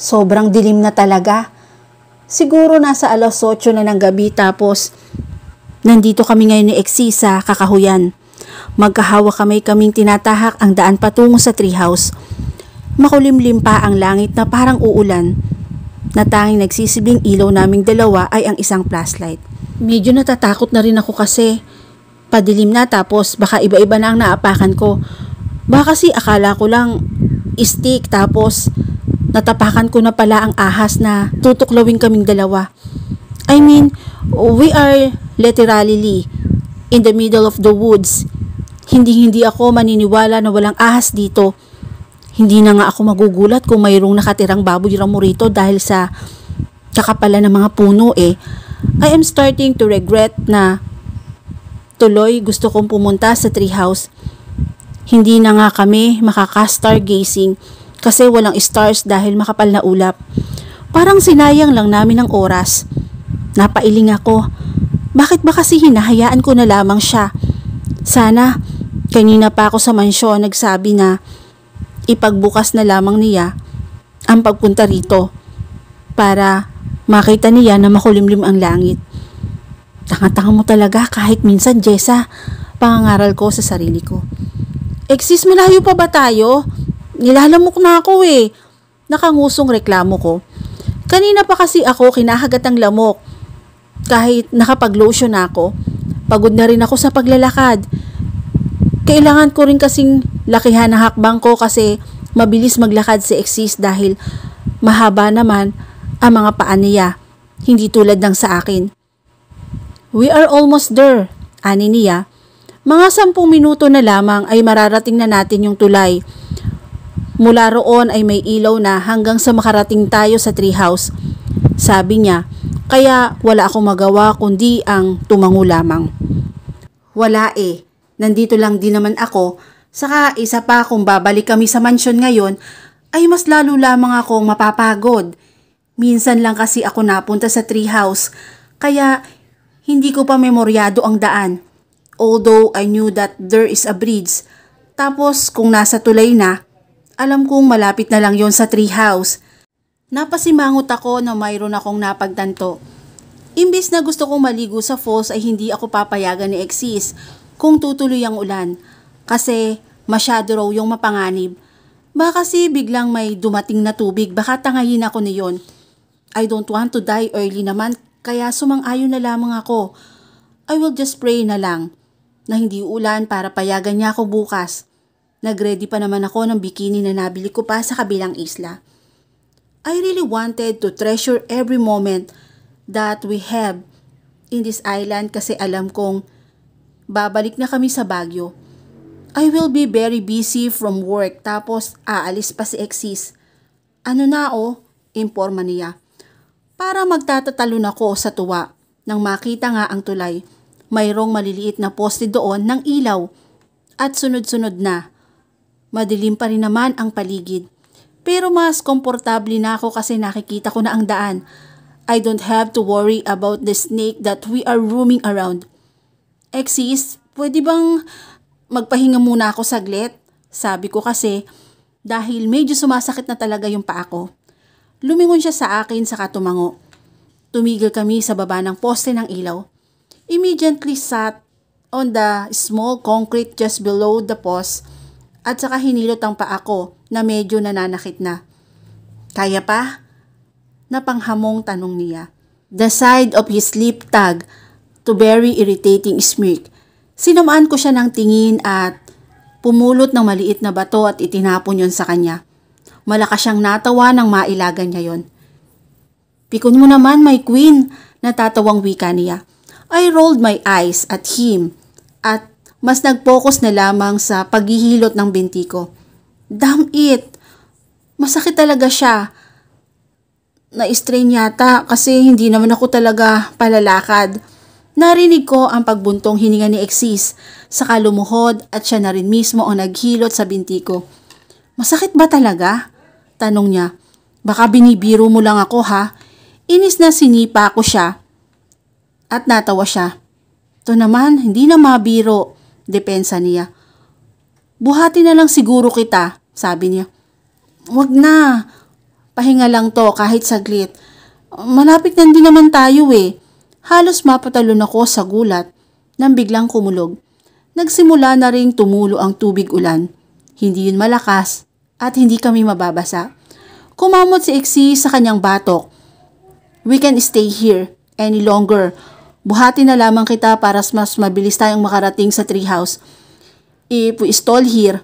Sobrang dilim na talaga. Siguro nasa alas 8 na ng gabi tapos nandito kami ngayon ni Exisa, kakahuyan. Magkahawa kami kaming tinatahak ang daan patungo sa treehouse. Makulimlim pa ang langit na parang uulan. Natanging nagsisibing ilaw naming dalawa ay ang isang flashlight. Medyo natatakot na rin ako kasi padilim na tapos baka iba-iba na ang naapakan ko. Baka kasi akala ko lang stick tapos Natapakan ko na pala ang ahas na tutuklawin kaming dalawa. I mean, we are literally in the middle of the woods. Hindi-hindi ako maniniwala na walang ahas dito. Hindi na nga ako magugulat kung mayroong nakatirang baboy ramurito dahil sa kakapala ng mga puno eh. I am starting to regret na tuloy gusto kong pumunta sa treehouse. Hindi na nga kami makaka-stargazing kasi walang stars dahil makapal na ulap. Parang sinayang lang namin ang oras. Napailing ako. Bakit ba kasi hinahayaan ko na lamang siya? Sana, kanina pa ako sa mansyon nagsabi na ipagbukas na lamang niya ang pagpunta rito para makita niya na makulimlim ang langit. Tanga-tanga mo talaga kahit minsan, Jessa, pangangaral ko sa sarili ko. Exis, malayo pa ba tayo? nilalamok na ako eh. Nakangusong reklamo ko. Kanina pa kasi ako kinahagat ang lamok. Kahit nakapag-lotion na ako, pagod na rin ako sa paglalakad. Kailangan ko rin kasing lakihan ang hakbang ko kasi mabilis maglakad si Exis dahil mahaba naman ang mga paa niya, hindi tulad ng sa akin. We are almost there, ani niya. Mga sampung minuto na lamang ay mararating na natin yung tulay Mula roon ay may ilaw na hanggang sa makarating tayo sa treehouse. Sabi niya, kaya wala akong magawa kundi ang tumango lamang. Wala eh, nandito lang din naman ako, saka isa pa kung babalik kami sa mansyon ngayon, ay mas lalo lamang akong mapapagod. Minsan lang kasi ako napunta sa treehouse, kaya hindi ko pa memoryado ang daan. Although I knew that there is a bridge, tapos kung nasa tulay na, alam kong malapit na lang yon sa treehouse. Napasimangot ako na mayroon akong napagtanto. Imbis na gusto kong maligo sa falls ay hindi ako papayagan ni Exis kung tutuloy ang ulan kasi masyado raw yung mapanganib. Baka si biglang may dumating na tubig baka tangayin ako niyon. I don't want to die early naman kaya sumang-ayon na lamang ako. I will just pray na lang na hindi ulan para payagan niya ako bukas. Nagready pa naman ako ng bikini na nabili ko pa sa kabilang isla. I really wanted to treasure every moment that we have in this island kasi alam kong babalik na kami sa Baguio. I will be very busy from work tapos aalis pa si Exis. Ano na o? Oh, Informa niya. Para magtatatalon ako sa tuwa nang makita nga ang tulay. Mayroong maliliit na poste doon ng ilaw at sunod-sunod na Madilim pa rin naman ang paligid. Pero mas komportable na ako kasi nakikita ko na ang daan. I don't have to worry about the snake that we are roaming around. Exis, pwede bang magpahinga muna ako saglit? Sabi ko kasi dahil medyo sumasakit na talaga yung paa ko. Lumingon siya sa akin sa katumango. Tumigil kami sa baba ng poste ng ilaw. Immediately sat on the small concrete just below the post at saka hinilot ang paa ko na medyo nananakit na. Kaya pa? Napanghamong tanong niya. The side of his lip tag to very irritating smirk. Sinamaan ko siya ng tingin at pumulot ng maliit na bato at itinapon yon sa kanya. Malakas siyang natawa nang mailagan niya yon. Pikon mo naman, my queen, natatawang wika niya. I rolled my eyes at him at mas nag-focus na lamang sa paghihilot ng binti ko. Damn it! Masakit talaga siya. Na-strain yata kasi hindi naman ako talaga palalakad. Narinig ko ang pagbuntong hininga ni Exis, sa kalumuhod at siya na rin mismo ang naghilot sa binti ko. Masakit ba talaga? Tanong niya. Baka binibiro mo lang ako ha. Inis na sinipa ko siya. At natawa siya. To naman, hindi na mabiro. Depensa niya. Buhati na lang siguro kita, sabi niya. Wag na. Pahinga lang to kahit saglit. Malapit na din naman tayo eh. Halos mapatalon ako sa gulat nang biglang kumulog. Nagsimula na ring tumulo ang tubig ulan. Hindi yun malakas at hindi kami mababasa. Kumamot si Exie sa kanyang batok. We can stay here any longer Buhati na lamang kita para mas mabilis tayong makarating sa treehouse. If we stall here,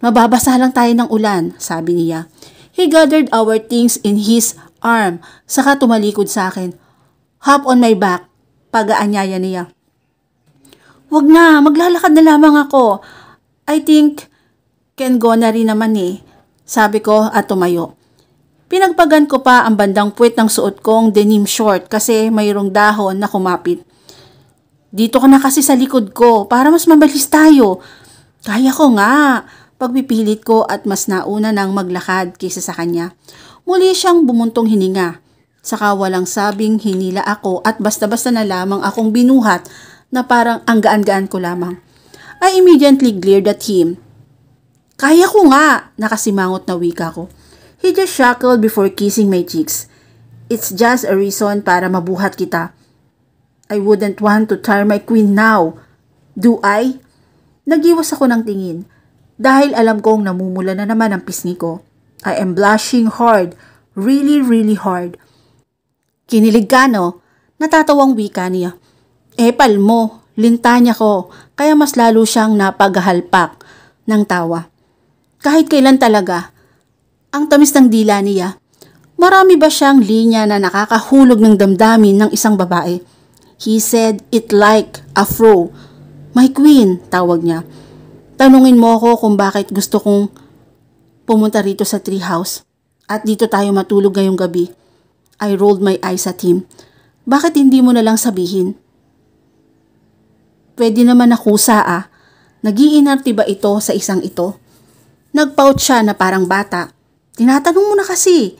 mababasa lang tayo ng ulan, sabi niya. He gathered our things in his arm, saka tumalikod sa akin. Hop on my back, pag-aanyaya niya. Wag na, maglalakad na lamang ako. I think, can go na rin naman eh, sabi ko at tumayo. Pinagpagan ko pa ang bandang puwet ng suot kong denim short kasi mayroong dahon na kumapit. Dito ka na kasi sa likod ko para mas mabilis tayo. Kaya ko nga. Pagpipilit ko at mas nauna nang maglakad kaysa sa kanya. Muli siyang bumuntong hininga. Saka walang sabing hinila ako at basta-basta na lamang akong binuhat na parang ang gaan-gaan ko lamang. I immediately glared at him. Kaya ko nga, nakasimangot na wika ko. He just chuckled before kissing my cheeks. It's just a reason para mabuhat kita. I wouldn't want to tire my queen now. Do I? Nagiwas ako ng tingin dahil alam kong namumula na naman ang pisngi ko. I am blushing hard, really really hard. Kinilig ka no? Natatawang wika niya. Epal eh, mo, Linta lintanya ko, kaya mas lalo siyang napaghalpak ng tawa. Kahit kailan talaga, ang tamis ng dila niya. Marami ba siyang linya na nakakahulog ng damdamin ng isang babae? He said it like a afro. My queen, tawag niya. Tanungin mo ako kung bakit gusto kong pumunta rito sa tree house. At dito tayo matulog ngayong gabi. I rolled my eyes at him. Bakit hindi mo na lang sabihin? Pwede naman nakusa ah. Nagiinarte ba ito sa isang ito? Nagpout siya na parang bata. Tinatanong mo na kasi.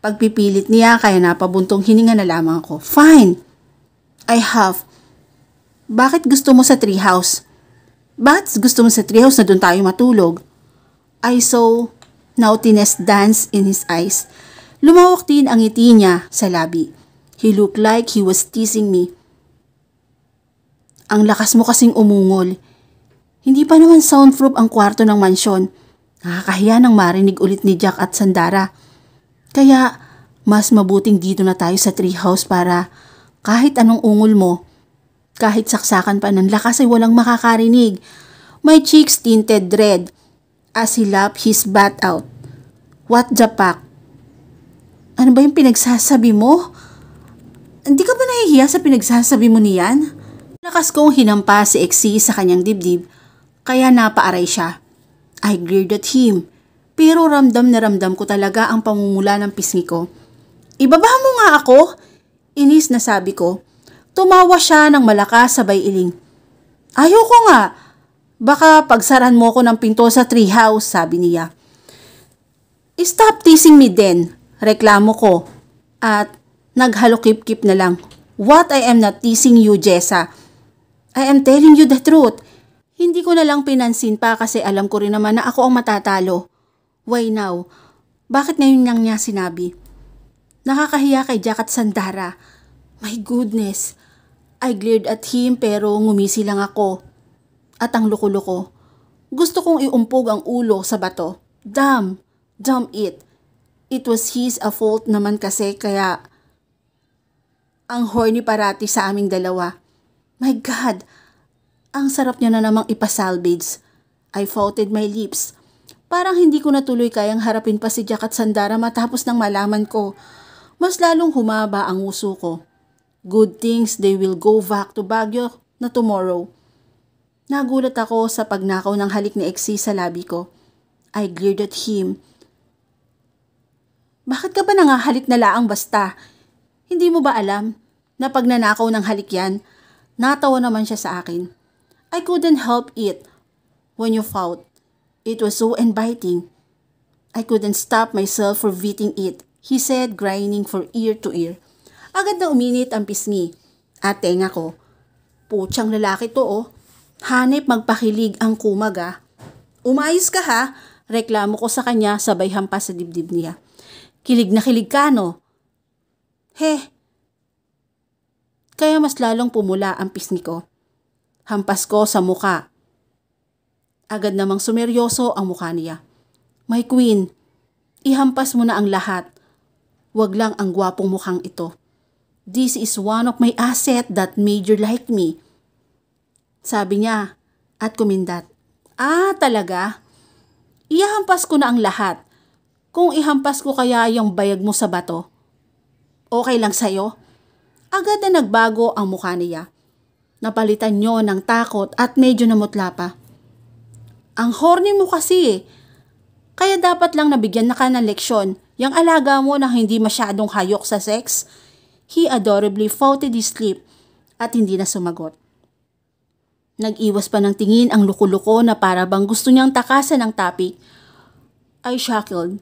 Pagpipilit niya kaya napabuntong hininga na lamang ako. Fine. I have. Bakit gusto mo sa treehouse? Bakit gusto mo sa treehouse na doon tayo matulog? I saw naughtiness dance in his eyes. Lumawak din ang ngiti niya sa labi. He looked like he was teasing me. Ang lakas mo kasing umungol. Hindi pa naman soundproof ang kwarto ng mansyon. Nakakahiya nang marinig ulit ni Jack at Sandara. Kaya mas mabuting dito na tayo sa treehouse para kahit anong ungol mo, kahit saksakan pa ng lakas ay walang makakarinig. My cheeks tinted red as he lapped his bat out. What the fuck? Ano ba yung pinagsasabi mo? Hindi ka ba nahihiya sa pinagsasabi mo niyan? Lakas kong hinampa si Exie sa kanyang dibdib, kaya napaaray siya. I glared at him. Pero ramdam na ramdam ko talaga ang pamumula ng pisngi ko. Ibaba mo nga ako! Inis na sabi ko. Tumawa siya ng malakas sabay iling. Ayoko nga! Baka pagsaran mo ko ng pinto sa treehouse, sabi niya. Stop teasing me then, reklamo ko. At naghalokip-kip na lang. What I am not teasing you, Jessa. I am telling you the truth. Hindi ko na lang pinansin pa kasi alam ko rin naman na ako ang matatalo. Why now? Bakit ngayon lang niya sinabi? Nakakahiya kay Jack at Sandara. My goodness. I glared at him pero ngumisi lang ako. At ang loko-loko. Gusto kong iumpog ang ulo sa bato. Damn! Damn it! It was his a fault naman kasi kaya... Ang horny parati sa aming dalawa. My God! Ang sarap niya na namang ipasalvage. I fouted my lips. Parang hindi ko natuloy kayang harapin pa si Jack at Sandara matapos nang malaman ko. Mas lalong humaba ang uso ko. Good things they will go back to Baguio na tomorrow. Nagulat ako sa pagnakaw ng halik ni Exi sa labi ko. I glared at him. Bakit ka ba nangahalik na laang basta? Hindi mo ba alam na pag nanakaw ng halik yan, natawa naman siya sa akin. I couldn't help it when you fought. It was so inviting. I couldn't stop myself from eating it, he said, grinding from ear to ear. Agad na uminit ang pisngi Ate tenga ko. putyang lalaki to oh. Hanip magpakilig ang kumaga. Ah. Umayos ka ha, reklamo ko sa kanya sabay hampas sa dibdib niya. Kilig na kilig ka no? He, Kaya mas lalong pumula ang pisngi ko. Hampas ko sa muka. Agad namang sumeryoso ang mukha niya. My queen, ihampas mo na ang lahat. Huwag lang ang gwapong mukhang ito. This is one of my asset that made you like me. Sabi niya at kumindat. Ah, talaga? Ihampas ko na ang lahat. Kung ihampas ko kaya yung bayag mo sa bato. Okay lang sa'yo? Agad na nagbago ang mukha niya. Napalitan nyo ng takot at medyo namutla pa. Ang horny mo kasi eh. Kaya dapat lang nabigyan na ka ng leksyon yung alaga mo na hindi masyadong hayok sa sex. He adorably faulted his sleep at hindi na sumagot. Nag-iwas pa ng tingin ang luko-luko na para bang gusto niyang takasan ang topic. Ay shackled.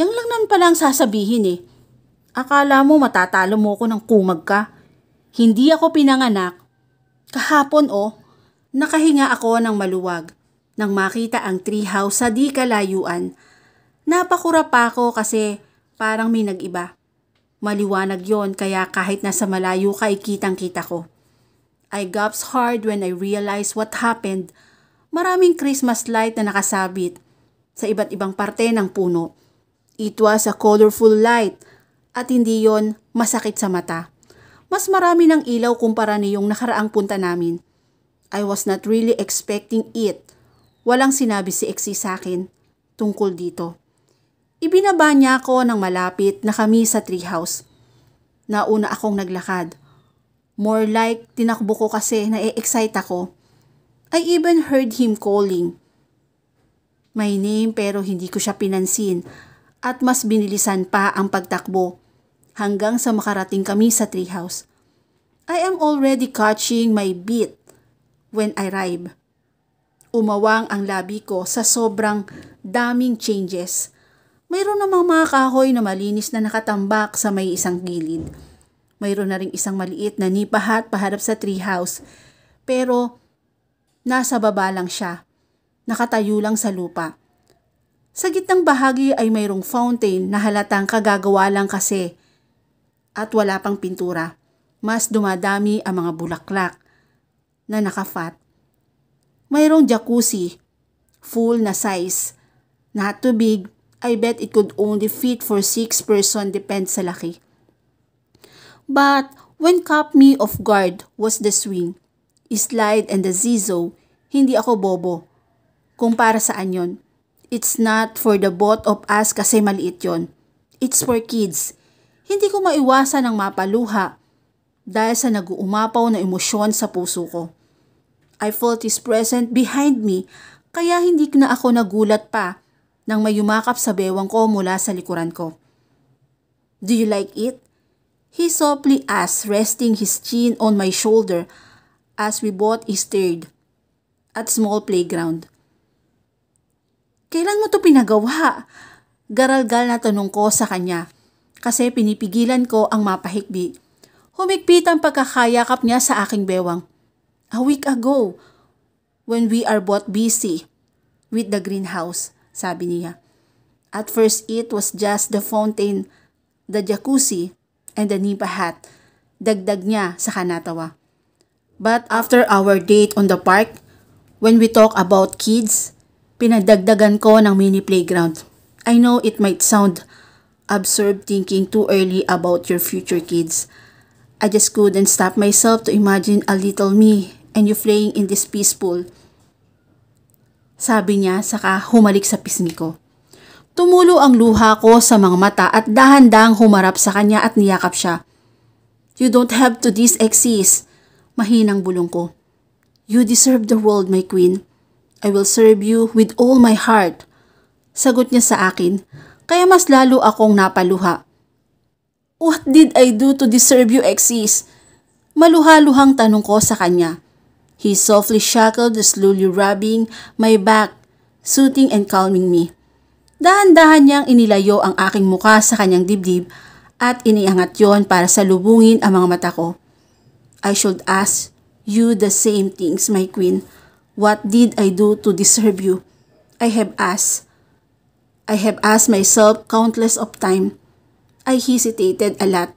Yang lang nan palang sasabihin eh. Akala mo matatalo mo ko ng kumag ka. Hindi ako pinanganak Kahapon oh, nakahinga ako ng maluwag nang makita ang treehouse sa di kalayuan. Napakura pa ako kasi parang may nag-iba. Maliwanag yon kaya kahit nasa malayo ka kitang kita ko. I gasped hard when I realized what happened. Maraming Christmas light na nakasabit sa iba't ibang parte ng puno. It was a colorful light at hindi yon masakit sa mata. Mas marami ng ilaw kumpara niyong nakaraang punta namin. I was not really expecting it. Walang sinabi si Exie sa akin tungkol dito. Ibinaba niya ako ng malapit na kami sa treehouse. Nauna akong naglakad. More like tinakbo ko kasi na-excite ako. I even heard him calling. My name pero hindi ko siya pinansin at mas binilisan pa ang pagtakbo hanggang sa makarating kami sa treehouse. I am already catching my beat when I arrive. Umawang ang labi ko sa sobrang daming changes. Mayroon namang mga kahoy na malinis na nakatambak sa may isang gilid. Mayroon na ring isang maliit na nipahat paharap sa treehouse. Pero nasa baba lang siya. Nakatayo lang sa lupa. Sa gitnang bahagi ay mayroong fountain na halatang kagagawa lang kasi at wala pang pintura, mas dumadami ang mga bulaklak na nakafat. Mayroong jacuzzi, full na size, not too big, I bet it could only fit for 6 person depends sa laki. But when caught me off guard was the swing, slide and the zizo, hindi ako bobo. Kung para saan yon. It's not for the both of us kasi maliit yon. It's for kids hindi ko maiwasan ang mapaluha dahil sa naguumapaw na emosyon sa puso ko. I felt his presence behind me kaya hindi na ako nagulat pa nang may yumakap sa bewang ko mula sa likuran ko. Do you like it? He softly asked, resting his chin on my shoulder as we both stared at small playground. Kailan mo to pinagawa? Garalgal na tanong ko sa kanya kasi pinipigilan ko ang mapahikbi. Humigpit ang pagkakayakap niya sa aking bewang. A week ago, when we are both busy with the greenhouse, sabi niya. At first it was just the fountain, the jacuzzi, and the nipa hat. Dagdag niya sa kanatawa. But after our date on the park, when we talk about kids, pinadagdagan ko ng mini playground. I know it might sound absorb thinking too early about your future kids. I just couldn't stop myself to imagine a little me and you playing in this peaceful. Sabi niya saka humalik sa pisngi ko. Tumulo ang luha ko sa mga mata at dahan-dahang humarap sa kanya at niyakap siya. You don't have to this exist. Mahinang bulong ko. You deserve the world, my queen. I will serve you with all my heart. Sagot niya sa akin kaya mas lalo akong napaluha. What did I do to deserve you exist? maluha tanong ko sa kanya. He softly shackled, slowly rubbing my back, soothing and calming me. Dahan-dahan niyang inilayo ang aking muka sa kanyang dibdib at iniangat yon para salubungin ang mga mata ko. I should ask you the same things, my queen. What did I do to deserve you? I have asked. I have asked myself countless of time. I hesitated a lot.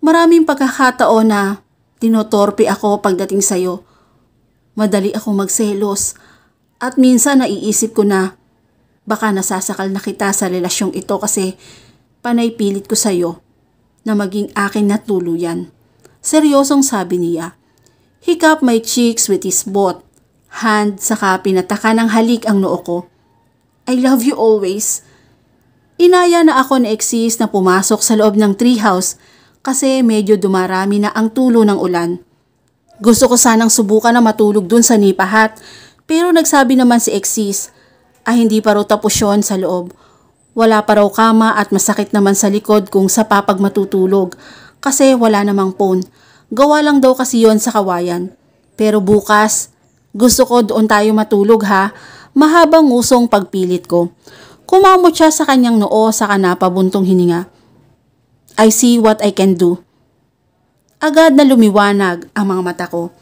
Maraming pagkakataon na tinotorpe ako pagdating sa'yo. Madali ako magselos at minsan naiisip ko na baka nasasakal na kita sa relasyong ito kasi panay pilit ko sa'yo na maging akin na tuluyan. Seryosong sabi niya. Hiccup my cheeks with his bot. Hand saka pinataka ng halik ang noo ko. I love you always. Inaya na ako ni Exis na pumasok sa loob ng treehouse kasi medyo dumarami na ang tulo ng ulan. Gusto ko sanang subukan na matulog dun sa nipahat pero nagsabi naman si Exis ay ah, hindi pa raw tapos yon sa loob. Wala pa raw kama at masakit naman sa likod kung sa papag matutulog kasi wala namang phone. Gawa lang daw kasi yon sa kawayan. Pero bukas, gusto ko doon tayo matulog ha mahabang usong pagpilit ko. Kumamot siya sa kanyang noo sa kanapabuntong hininga. I see what I can do. Agad na lumiwanag ang mga mata ko.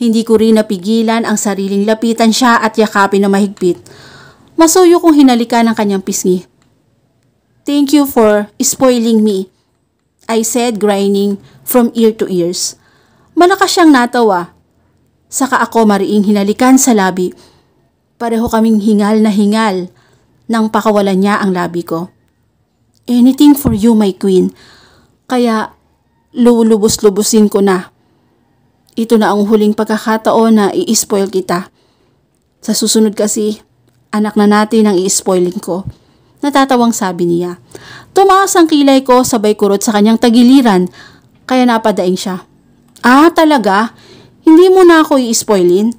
Hindi ko rin napigilan ang sariling lapitan siya at yakapin na mahigpit. Masuyo kong hinalika ng kanyang pisngi. Thank you for spoiling me. I said grinding from ear to ears. Malakas siyang natawa. Saka ako mariing hinalikan sa labi. Pareho kaming hingal na hingal nang pakawalan niya ang labi ko. Anything for you, my queen. Kaya lulubos-lubusin ko na. Ito na ang huling pagkakataon na i-spoil kita. Sa susunod kasi, anak na natin ang i-spoiling ko. Natatawang sabi niya. Tumaas ang kilay ko sabay kurot sa kanyang tagiliran, kaya napadaing siya. Ah, talaga? Hindi mo na ako i-spoilin?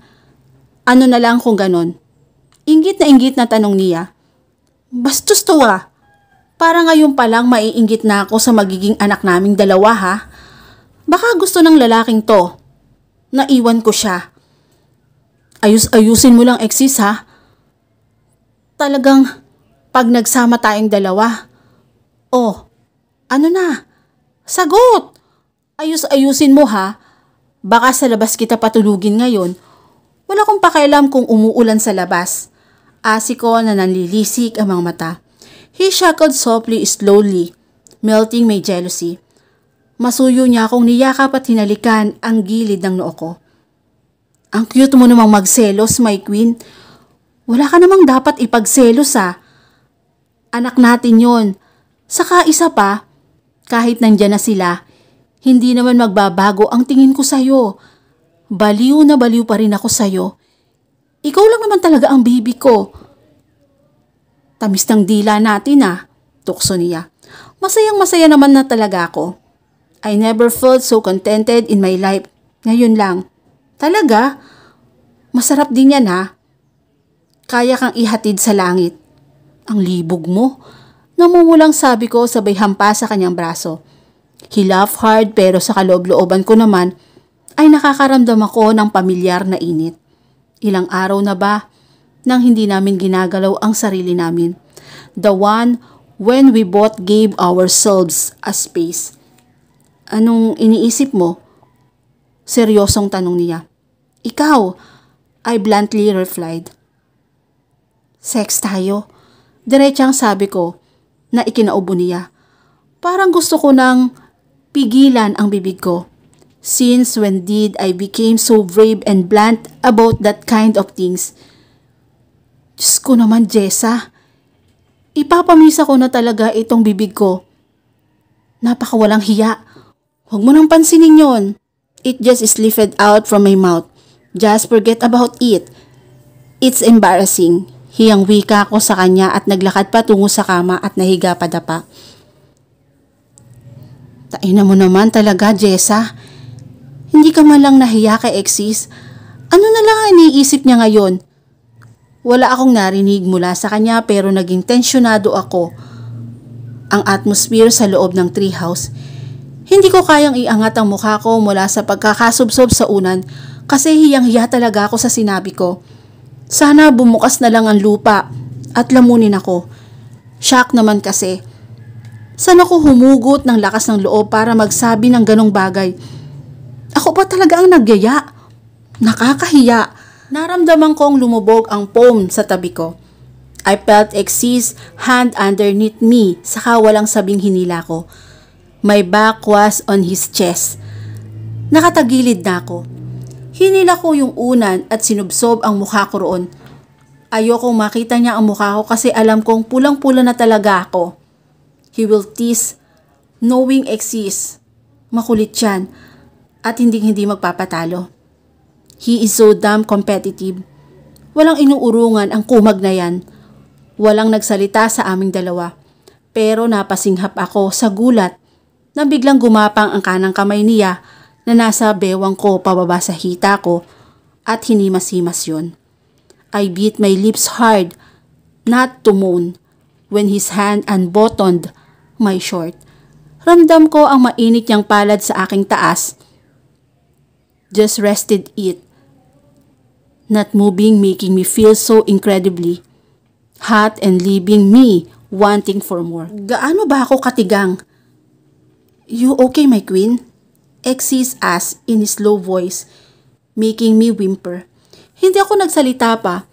Ano na lang kung ganon? Ingit na ingit na tanong niya. Bastos to ah. Para ngayon pa lang maiinggit na ako sa magiging anak naming dalawa ha. Baka gusto ng lalaking to. Naiwan ko siya. Ayus-ayusin mo lang eksis ha. Talagang pag nagsama tayong dalawa. Oh, ano na? Sagot! Ayus-ayusin mo ha. Baka sa labas kita patulugin ngayon. Wala kong pakialam kung umuulan sa labas asiko na nanlilisik ang mga mata. He shackled softly slowly, melting my jealousy. Masuyo niya akong niyakap at hinalikan ang gilid ng noo ko. Ang cute mo namang magselos, my queen. Wala ka namang dapat ipagselos ah. Anak natin yon. Saka isa pa, kahit nandyan na sila, hindi naman magbabago ang tingin ko sa'yo. Baliw na baliw pa rin ako sa'yo. Ikaw lang naman talaga ang baby ko. Tamis ng dila natin ah, tukso niya. Masayang masaya naman na talaga ako. I never felt so contented in my life. Ngayon lang. Talaga? Masarap din yan ha. Ah. Kaya kang ihatid sa langit. Ang libog mo. Namumulang sabi ko sabay hampa sa kanyang braso. He laughed hard pero sa kaloob-looban ko naman ay nakakaramdam ako ng pamilyar na init. Ilang araw na ba nang hindi namin ginagalaw ang sarili namin? The one when we both gave ourselves a space. Anong iniisip mo? Seryosong tanong niya. Ikaw, I bluntly replied. Sex tayo. Diretsang sabi ko na ikinaubo niya. Parang gusto ko nang pigilan ang bibig ko. Since when did I became so brave and blunt about that kind of things? Diyos ko naman, Jessa. Ipapamisa ko na talaga itong bibig ko. Napakawalang hiya. Huwag mo nang pansinin yon. It just slipped out from my mouth. Just forget about it. It's embarrassing. Hiyang wika ko sa kanya at naglakad pa tungo sa kama at nahiga padapa. Tain na mo naman talaga, Jessa. Hindi ka man lang nahiya kay Exis. Ano na lang ang iniisip niya ngayon? Wala akong narinig mula sa kanya pero naging tensyonado ako. Ang atmosphere sa loob ng treehouse. Hindi ko kayang iangat ang mukha ko mula sa pagkakasubsob sa unan kasi hiyang-hiya talaga ako sa sinabi ko. Sana bumukas na lang ang lupa at lamunin ako. Shock naman kasi. Sana ko humugot ng lakas ng loob para magsabi ng ganong bagay? Ako ba talaga ang nagyaya. Nakakahiya. Naramdaman kong lumubog ang foam sa tabi ko. I felt X's hand underneath me, saka walang sabing hinila ko. My back was on his chest. Nakatagilid na ako. Hinila ko yung unan at sinubsob ang mukha ko roon. Ayokong makita niya ang mukha ko kasi alam kong pulang-pula na talaga ako. He will tease, knowing X's. Makulit yan at hindi hindi magpapatalo. He is so damn competitive. Walang inuurungan ang kumag na yan. Walang nagsalita sa aming dalawa. Pero napasinghap ako sa gulat nang biglang gumapang ang kanang kamay niya na nasa bewang ko pababa sa hita ko at hinimas-himas yun. I beat my lips hard not to moan when his hand unbuttoned my short. Ramdam ko ang mainit niyang palad sa aking taas just rested it. Not moving making me feel so incredibly hot and leaving me wanting for more. Gaano ba ako katigang? You okay, my queen? Exis as in his low voice, making me whimper. Hindi ako nagsalita pa.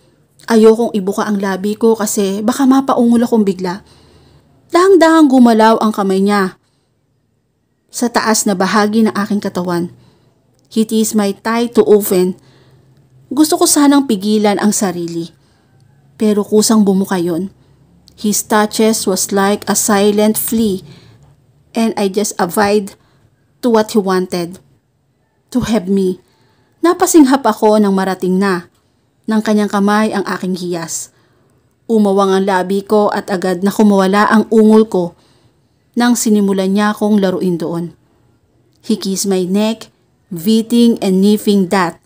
Ayokong ibuka ang labi ko kasi baka mapaungol akong bigla. Dahang-dahang gumalaw ang kamay niya sa taas na bahagi ng aking katawan. It is my tie to oven. Gusto ko sanang pigilan ang sarili. Pero kusang bumuka yon. His touches was like a silent flea and I just avoid to what he wanted. To have me. Napasinghap ako nang marating na. ng kanyang kamay ang aking hiyas. Umawang ang labi ko at agad na kumawala ang ungol ko nang sinimulan niya akong laruin doon. He kissed my neck Beating and sniffing that.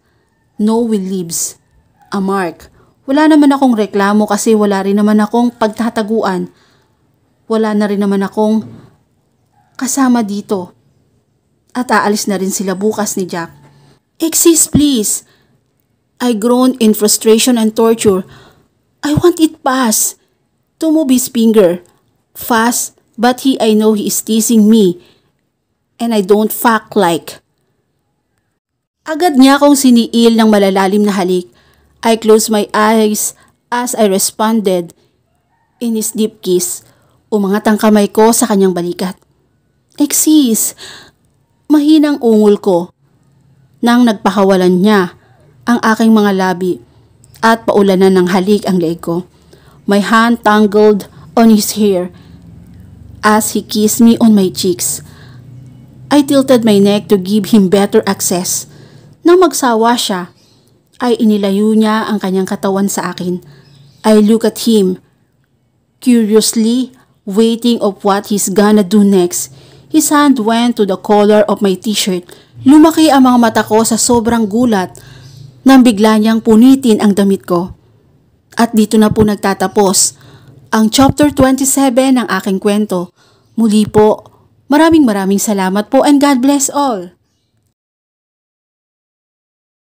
No will leaves. A mark. Wala naman akong reklamo kasi wala rin naman akong pagtataguan. Wala na rin naman akong kasama dito. At aalis na rin sila bukas ni Jack. Exist please. I groan in frustration and torture. I want it fast. To move his finger. Fast, but he I know he is teasing me. And I don't fuck like. Agad niya akong siniil ng malalalim na halik. I closed my eyes as I responded in his deep kiss. Umangat ang kamay ko sa kanyang balikat. Exis, mahinang ungol ko. Nang nagpahawalan niya ang aking mga labi at paulanan ng halik ang leeg ko. My hand tangled on his hair as he kissed me on my cheeks. I tilted my neck to give him better access. Nang magsawa siya, ay inilayo niya ang kanyang katawan sa akin. I look at him, curiously waiting of what he's gonna do next. His hand went to the collar of my t-shirt. Lumaki ang mga mata ko sa sobrang gulat nang bigla niyang punitin ang damit ko. At dito na po nagtatapos ang chapter 27 ng aking kwento. Muli po, maraming maraming salamat po and God bless all!